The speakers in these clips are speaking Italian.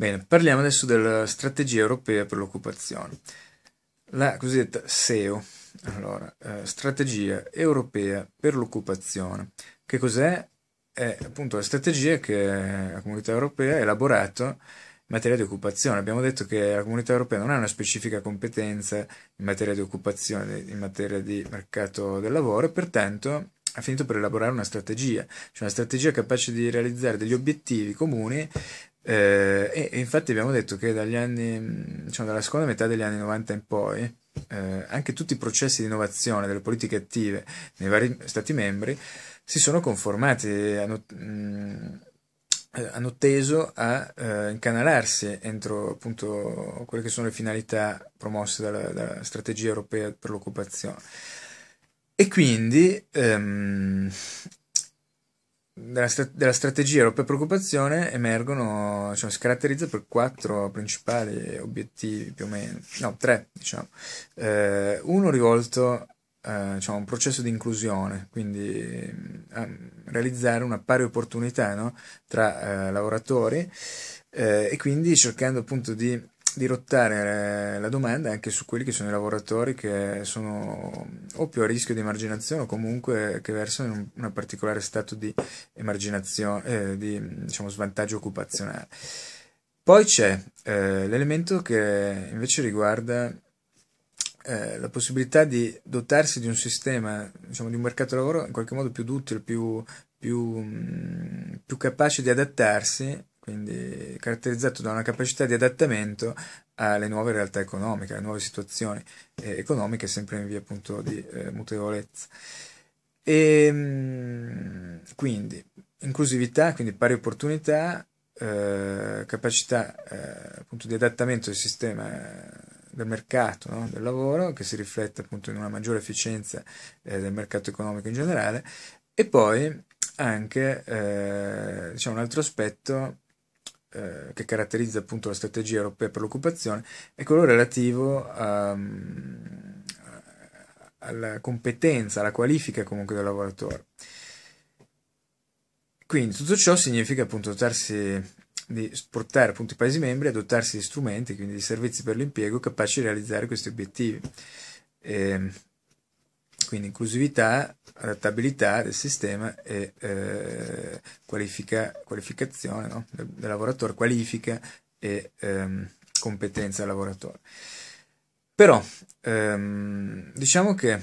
Bene, parliamo adesso della strategia europea per l'occupazione, la cosiddetta SEO, allora, eh, strategia europea per l'occupazione. Che cos'è? È appunto la strategia che la comunità europea ha elaborato in materia di occupazione. Abbiamo detto che la comunità europea non ha una specifica competenza in materia di occupazione, in materia di mercato del lavoro, e pertanto ha finito per elaborare una strategia, cioè una strategia capace di realizzare degli obiettivi comuni eh, e, e, infatti abbiamo detto che dagli anni, diciamo, dalla seconda metà degli anni 90 in poi, eh, anche tutti i processi di innovazione delle politiche attive nei vari Stati membri si sono conformati, hanno, mh, mm, hanno teso a eh, incanalarsi entro appunto quelle che sono le finalità promosse dalla, dalla strategia europea per l'occupazione. E quindi ehm, della, stra- della, strategia europea preoccupazione emergono, diciamo, si caratterizza per quattro principali obiettivi più o meno, no, tre diciamo. Eh, uno rivolto eh, diciamo, a un processo di inclusione, quindi mm, realizzare una pari opportunità no? tra eh, lavoratori eh, e quindi cercando appunto di dirottare la domanda anche su quelli che sono i lavoratori che sono o più a rischio di emarginazione o comunque che versano in un particolare stato di emarginazione, eh, di diciamo, svantaggio occupazionale. Poi c'è eh, l'elemento che invece riguarda eh, la possibilità di dotarsi di un sistema, diciamo, di un mercato lavoro in qualche modo più duttile, più, più, mm, più capace di adattarsi quindi caratterizzato da una capacità di adattamento alle nuove realtà economiche, alle nuove situazioni eh, economiche, sempre in via appunto di eh, mutevolezza. E, ehm, quindi inclusività, quindi pari opportunità, eh, capacità eh, appunto di adattamento del sistema eh, del mercato, no? del lavoro, che si riflette appunto in una maggiore efficienza eh, del mercato economico in generale, e poi anche diciamo, un altro aspetto eh, che caratterizza appunto la strategia europea per l'occupazione è quello relativo ehm, a, alla competenza, alla qualifica comunque del lavoratore. Quindi tutto ciò significa appunto dotarsi di portare appunto i Paesi membri a dotarsi di strumenti, quindi di servizi per l'impiego capaci di realizzare questi obiettivi. E, ehm, quindi inclusività, adattabilità del sistema e eh, qualifica, qualificazione no? del, del, lavoratore, qualifica e ehm, competenza del lavoratore. Però ehm, diciamo che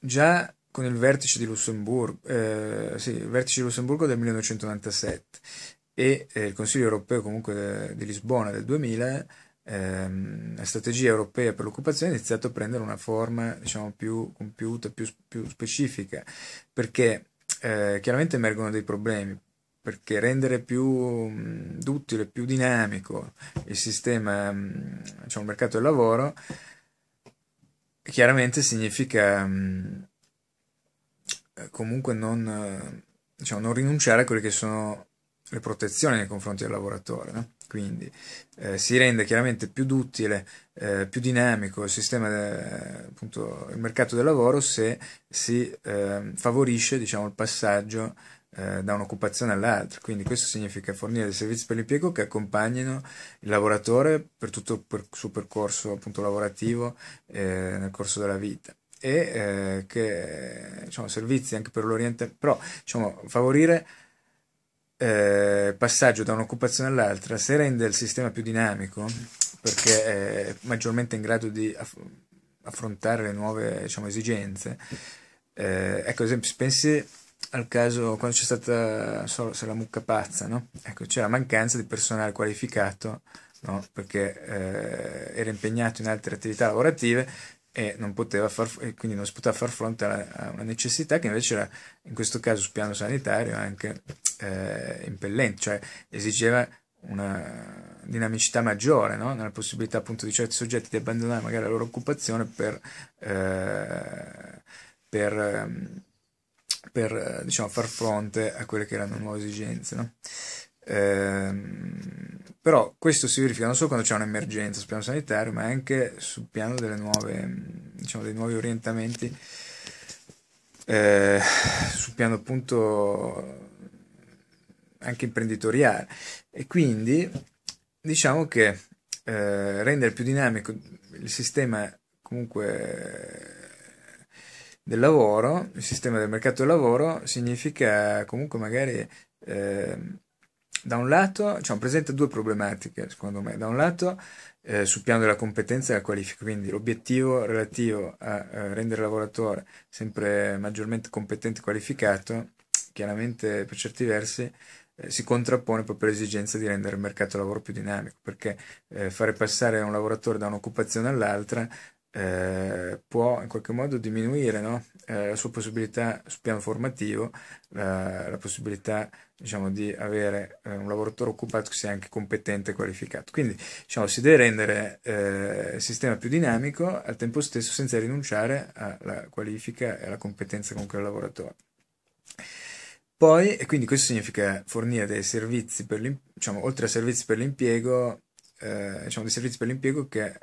già con il vertice di Lussemburgo, eh, sì, il vertice di Lussemburgo del 1997 e eh, il Consiglio europeo comunque di Lisbona del 2000, ehm, la strategia europea per l'occupazione ha iniziato a prendere una forma diciamo, più compiuta, più, più specifica, perché eh, chiaramente emergono dei problemi, perché rendere più mh, duttile, più dinamico il sistema, mh, diciamo, il mercato del lavoro, chiaramente significa mh, eh, comunque non, diciamo, non, rinunciare a quelle che sono le protezioni nei confronti del lavoratore. No? quindi eh, si rende chiaramente più duttile, eh, più dinamico il sistema, de, eh, appunto, il mercato del lavoro se si eh, favorisce diciamo, il passaggio eh, da un'occupazione all'altra. Quindi questo significa fornire dei servizi per l'impiego che accompagnino il lavoratore per tutto il suo percorso appunto, lavorativo eh, nel corso della vita e che diciamo, servizi anche per l'orientamento, però diciamo, favorire eh, passaggio da un'occupazione all'altra, se rende il sistema più dinamico, perché è maggiormente in grado di aff- affrontare le nuove diciamo, esigenze, eh, ecco, ad esempio, pensi al caso quando c'è stata so, se la mucca pazza, no? ecco, c'è la mancanza di personale qualificato no? perché eh, era impegnato in altre attività lavorative e non poteva far, quindi non si poteva far fronte alla, a una necessità che invece era in questo caso sul piano sanitario anche eh, impellenti, cioè esigeva una dinamicità maggiore no? nella possibilità appunto di certi soggetti di abbandonare magari la loro occupazione per, eh, per, ehm, per diciamo, far fronte a quelle che erano nuove esigenze. No? Eh, però questo si verifica non solo quando c'è un'emergenza sul piano sanitario, ma anche sul piano nuove, diciamo, dei nuovi orientamenti, eh, sul piano appunto anche imprenditoriale. E quindi diciamo che eh, rendere più dinamico il sistema comunque del lavoro, il sistema del mercato del lavoro significa comunque magari eh, da un lato, cioè presenta due problematiche secondo me, da un lato eh, sul piano della competenza e della qualifica, quindi l'obiettivo relativo a, a eh, rendere il lavoratore sempre maggiormente competente e qualificato, chiaramente per certi versi eh, si contrappone proprio l'esigenza di rendere il mercato lavoro più dinamico, perché eh, fare passare un lavoratore da un'occupazione all'altra eh, può in qualche modo diminuire no? eh, la sua possibilità sul piano formativo, la possibilità diciamo, di avere eh, un lavoratore occupato che sia anche competente e qualificato. Quindi diciamo, si deve rendere eh, il sistema più dinamico al tempo stesso senza rinunciare alla qualifica e alla competenza con quel lavoratore. Poi, e quindi questo significa fornire dei servizi per l'impiego, diciamo, oltre a servizi per l'impiego, eh, diciamo dei servizi per l'impiego che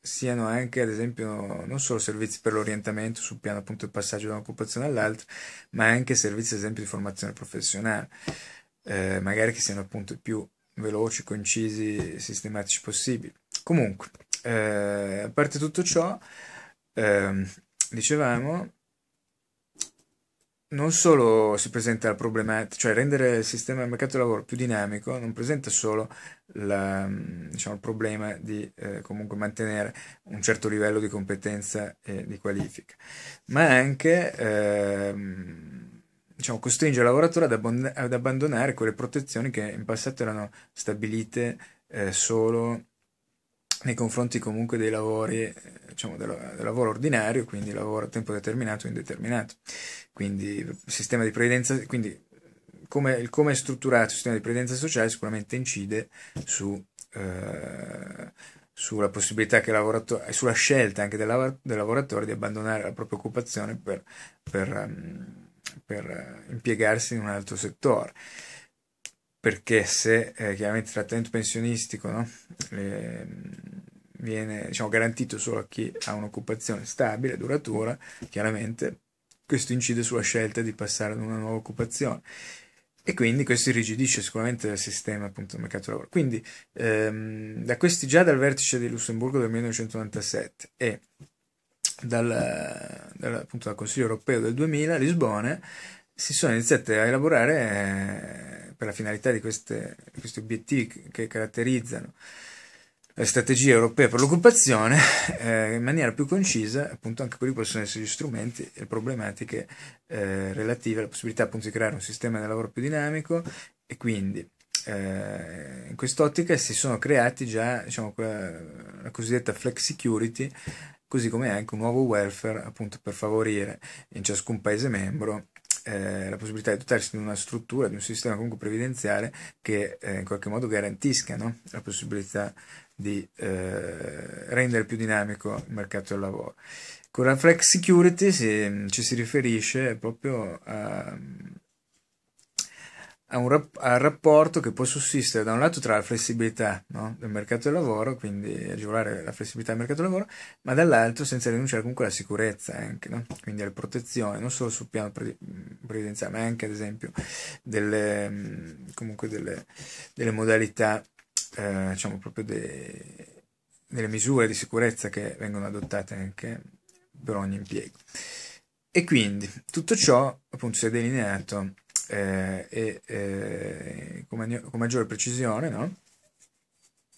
siano anche, ad esempio, non solo servizi per l'orientamento sul piano appunto del passaggio da un'occupazione all'altra, ma anche servizi, ad esempio, di formazione professionale, eh, magari che siano appunto più veloci, concisi, sistematici possibili. Comunque, eh, a parte tutto ciò, ehm, dicevamo non solo si presenta la problematica, cioè rendere il sistema del mercato del lavoro più dinamico non presenta solo la, diciamo, il problema di eh, comunque mantenere un certo livello di competenza e di qualifica, ma anche eh, diciamo, costringe il lavoratore ad, abband- ad, abbandonare quelle protezioni che in passato erano stabilite eh, solo nei confronti comunque dei lavori, eh, diciamo del, del lavoro ordinario, quindi lavoro a tempo determinato e indeterminato. Quindi sistema di previdenza, quindi come, come, è strutturato il sistema di previdenza sociale sicuramente incide su, eh, sulla possibilità che lavoratore, sulla scelta anche del, lav- del, lavoratore di abbandonare la propria occupazione per, per, mm, per eh, impiegarsi in un altro settore perché se eh, chiaramente il trattamento pensionistico no? Le, ehm, viene diciamo, garantito solo a chi ha un'occupazione stabile, duratura, chiaramente questo incide sulla scelta di passare ad una nuova occupazione e quindi questo irrigidisce sicuramente il sistema appunto, del mercato del lavoro. Quindi ehm, da questi già dal vertice di Lussemburgo del 1997 e dal, dal, appunto, dal Consiglio europeo del 2000, a Lisbona, si sono iniziate a elaborare... Eh, per la finalità di queste, questi obiettivi che caratterizzano la strategia europea per l'occupazione, eh, in maniera più concisa, appunto anche quelli possono essere gli strumenti e le problematiche eh, relative alla possibilità appunto di creare un sistema di lavoro più dinamico e quindi eh, in quest'ottica si sono creati già diciamo, la cosiddetta flex security, così come anche un nuovo welfare appunto per favorire in ciascun paese membro eh, la possibilità di dotarsi di una struttura, di un sistema comunque previdenziale che eh, in qualche modo garantisca no? la possibilità di eh, rendere più dinamico il mercato del lavoro. Con la Flex Security si, ehm, ci si riferisce proprio a a un rap- a rapporto che può sussistere da un lato tra la flessibilità no? del mercato del lavoro, quindi agevolare la flessibilità del mercato del lavoro, ma dall'altro senza rinunciare comunque alla sicurezza anche, no? quindi alla protezione, non solo sul piano pre- previdenziale, ma anche ad esempio delle, delle, delle modalità, eh, diciamo proprio de- delle misure di sicurezza che vengono adottate anche per ogni impiego. E quindi tutto ciò appunto si è delineato eh, eh, con, con, maggiore precisione, no?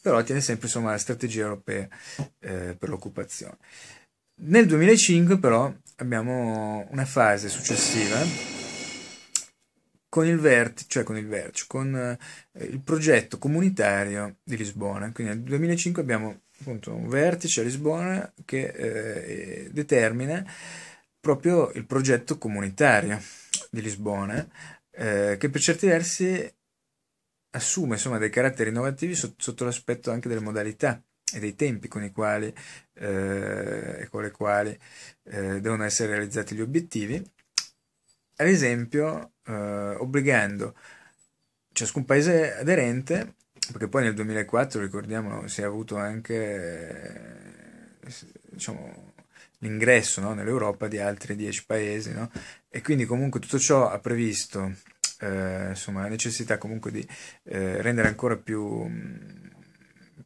però tiene sempre insomma, la strategia europea eh, per l'occupazione. Nel 2005 però abbiamo una fase successiva con il vertice, cioè con il vertice, con eh, il progetto comunitario di Lisbona. Quindi nel 2005 abbiamo appunto un vertice a Lisbona che eh, determina proprio il progetto comunitario di Lisbona eh, che per certi versi assume insomma, dei caratteri innovativi sotto, sotto l'aspetto anche delle modalità e dei tempi con i quali, eh, con le quali eh, devono essere realizzati gli obiettivi, ad esempio eh, obbligando ciascun paese aderente, perché poi nel 2004 ricordiamo si è avuto anche eh, diciamo, l'ingresso no, nell'Europa di altri dieci paesi. No? E quindi comunque tutto ciò ha previsto eh, insomma, la necessità comunque di eh, rendere ancora più, mm,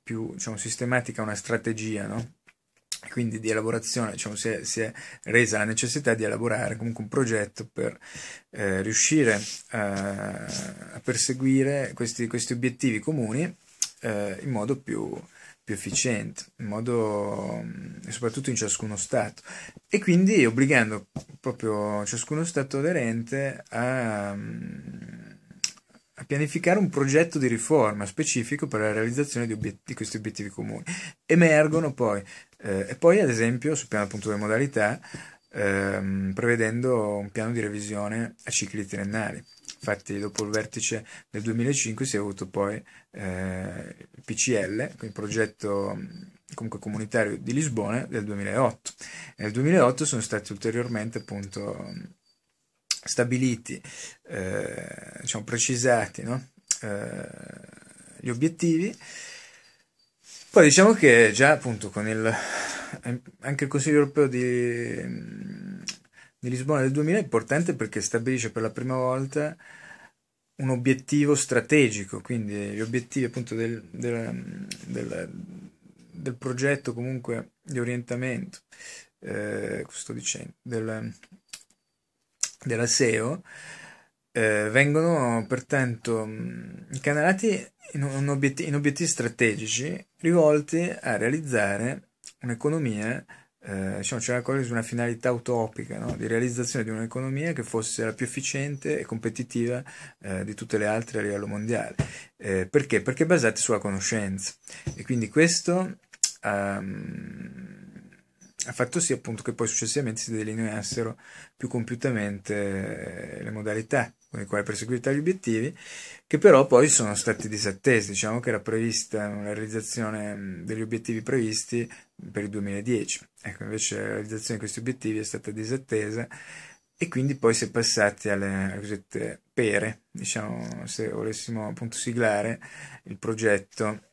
più diciamo, sistematica una strategia. No? quindi di elaborazione, diciamo, si, è, si, è, resa la necessità di elaborare comunque un progetto per eh, riuscire a, eh, a perseguire questi, questi, obiettivi comuni eh, in modo più, più efficiente, in modo, mm, soprattutto in ciascuno Stato, e quindi obbligando proprio ciascuno Stato aderente a, mm, a pianificare un progetto di riforma specifico per la realizzazione di, obiet- di questi obiettivi comuni. Emergono poi, eh, e poi ad esempio sul piano appunto delle modalità, ehm, prevedendo un piano di revisione a cicli triennali. Infatti dopo il vertice del 2005 si è avuto poi eh, il PCL, il progetto comunque comunitario di Lisbona del 2008. Nel 2008 sono stati ulteriormente appunto stabiliti, eh, diciamo precisati no? eh, gli obiettivi. Poi diciamo che già appunto con il anche il Consiglio europeo di di Lisbona del 2000 è importante perché stabilisce per la prima volta un obiettivo strategico, quindi gli obiettivi appunto del, del, del, del progetto comunque di orientamento, eh, sto dicendo, della SEO, eh, vengono pertanto mm, incanalati in, in, obiett- in obiettivi strategici rivolti a realizzare un'economia eh, diciamo, c'era cosa su una finalità utopica no? di realizzazione di un'economia che fosse la più efficiente e competitiva eh, di tutte le altre a livello mondiale. Eh, perché? Perché basate sulla conoscenza. E quindi questo um, ha fatto sì appunto che poi successivamente si delineassero più compiutamente eh, le modalità con i quali perseguita gli obiettivi, che però poi sono stati disattesi. Diciamo che era prevista la realizzazione mm, degli obiettivi previsti per il 2010. Ecco, invece la realizzazione di questi obiettivi è stata disattesa e quindi poi si è passati alle cosette pere, diciamo, se volessimo appunto siglare il progetto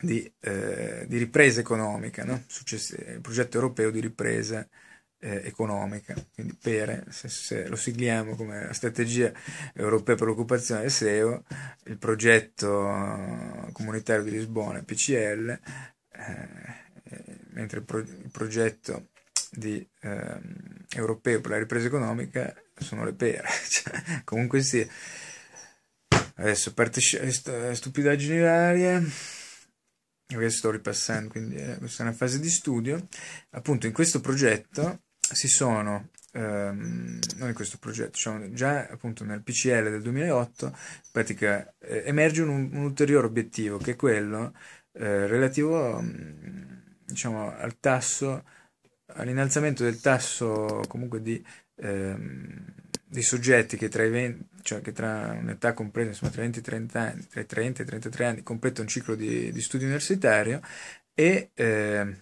di, eh, di ripresa economica, no? il progetto europeo di ripresa economica eh, economica, quindi PERE, se, se, lo sigliamo come strategia europea per l'occupazione del SEO, il progetto eh, comunitario di Lisbona, PCL, eh, eh, mentre il, pro, il progetto di, eh, europeo per la ripresa economica sono le pere, cioè, comunque sì. Adesso parte eh, st- stupidaggini varie adesso sto ripassando, quindi eh, questa è una fase di studio. Appunto, in questo progetto si sono ehm, non in questo progetto, diciamo, già appunto nel PCL del 2008, in pratica eh, emerge un, un, ulteriore obiettivo che è quello eh, relativo mm, diciamo, al tasso, all'innalzamento del tasso comunque di, ehm, di soggetti che tra, 20, cioè che tra un'età compresa insomma, tra, 20 e 30 anni, tra i 30 e i 33 anni completa un ciclo di, di studio universitario e eh,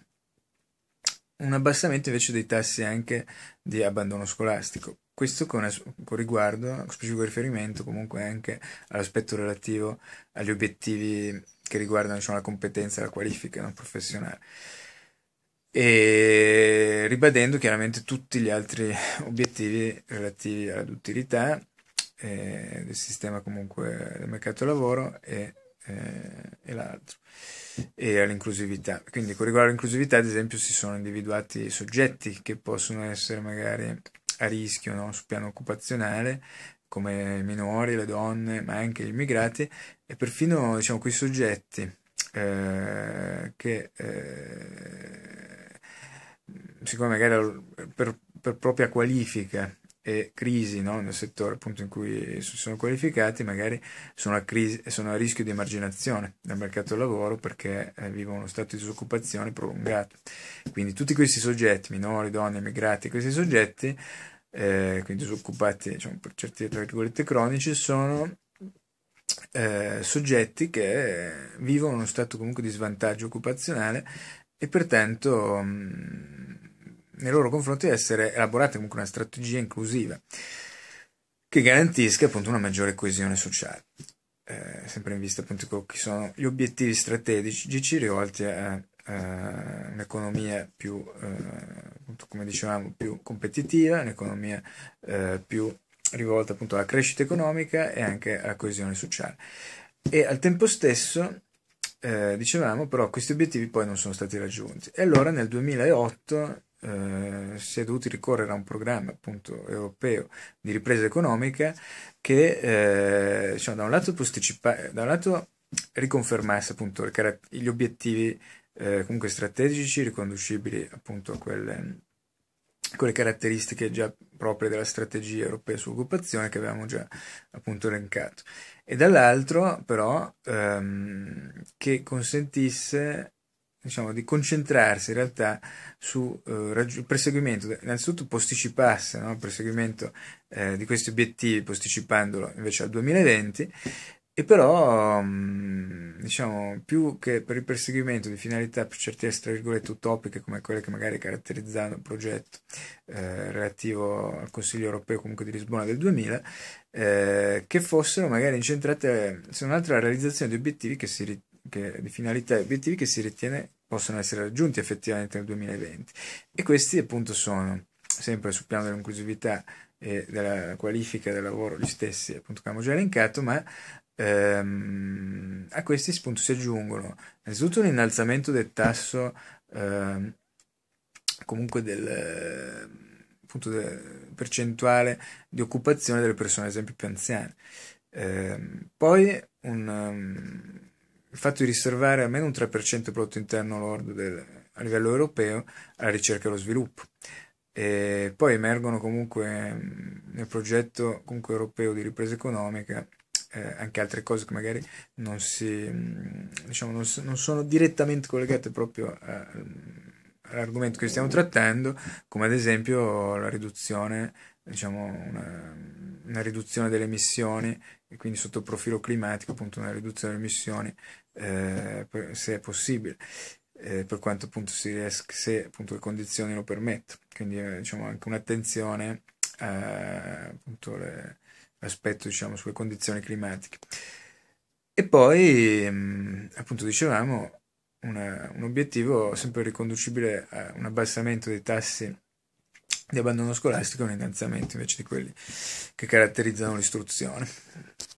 un abbassamento invece dei tassi anche di abbandono scolastico. Questo con, con riguardo, con specifico riferimento comunque anche all'aspetto relativo agli obiettivi che riguardano diciamo, la competenza e la qualifica no, professionale. E ribadendo chiaramente tutti gli altri obiettivi relativi all'utilità eh, del sistema comunque del mercato del lavoro e eh, e l'altro, e all'inclusività. Quindi con riguardo all'inclusività, ad esempio, si sono individuati soggetti che possono essere magari a rischio no? sul piano occupazionale, come i minori, le donne, ma anche gli immigrati, e perfino diciamo, quei soggetti eh, che, eh, siccome magari per, per propria qualifica, e crisi no? nel settore appunto in cui si sono qualificati magari sono a, crisi, sono a rischio di emarginazione dal mercato del lavoro perché eh, vivono uno stato di disoccupazione prolungato. Quindi tutti questi soggetti, minori, donne, immigrati, questi soggetti, eh, quindi disoccupati diciamo, per certi tra virgolette cronici, sono eh, soggetti che vivono uno stato comunque di svantaggio occupazionale e pertanto... Mh, mm, nei loro confronti deve essere elaborata comunque una strategia inclusiva che garantisca appunto una maggiore coesione sociale, eh, sempre in vista appunto di che sono gli obiettivi strategici rivolti a, a un'economia più, eh, come dicevamo, più competitiva, un'economia eh, più rivolta appunto alla crescita economica e anche alla coesione sociale. E al tempo stesso eh, dicevamo però questi obiettivi poi non sono stati raggiunti e allora nel 2008 eh, si è dovuti ricorrere a un programma appunto europeo di ripresa economica che eh, diciamo, da un lato, posticipa- da un lato riconfermasse appunto gli obiettivi eh, comunque strategici riconducibili appunto a quelle, a quelle, caratteristiche già proprie della strategia europea sull'occupazione che avevamo già appunto elencato e dall'altro però ehm, che consentisse diciamo, di concentrarsi in realtà sul eh, perseguimento, innanzitutto posticipasse no? il perseguimento eh, di questi obiettivi, posticipandolo invece al 2020, e però, mm, diciamo, più che per il perseguimento di finalità per certe tra virgolette, utopiche, come quelle che magari caratterizzano il progetto eh, relativo al Consiglio europeo comunque di Lisbona del 2000, eh, che fossero magari incentrate se non altro alla realizzazione di obiettivi che si anche di finalità e obiettivi che si ritiene possano essere raggiunti effettivamente nel 2020 e questi appunto sono sempre sul piano dell'inclusività e della qualifica del lavoro gli stessi appunto che abbiamo già elencato ma ehm, a questi appunto si aggiungono innanzitutto un innalzamento del tasso ehm, comunque del appunto del percentuale di occupazione delle persone ad esempio più anziane ehm, poi un um, il fatto di riservare almeno un 3% del prodotto interno lordo del, a livello europeo alla ricerca e allo sviluppo. E poi emergono comunque nel progetto comunque europeo di ripresa economica eh, anche altre cose che magari non, si, diciamo, non, non sono direttamente collegate proprio a, eh, all'argomento che stiamo trattando, come ad esempio la riduzione, diciamo, una, una riduzione delle emissioni, e quindi sotto il profilo climatico, appunto, una riduzione delle emissioni eh, se è possibile, eh, per quanto appunto si riesca, se appunto le condizioni lo permettono. Quindi eh, diciamo anche un'attenzione eh, appunto le, diciamo sulle condizioni climatiche. E poi mh, mm, appunto dicevamo una, un obiettivo sempre riconducibile a un abbassamento dei tassi di abbandono scolastico e un innalzamento invece di quelli che caratterizzano l'istruzione.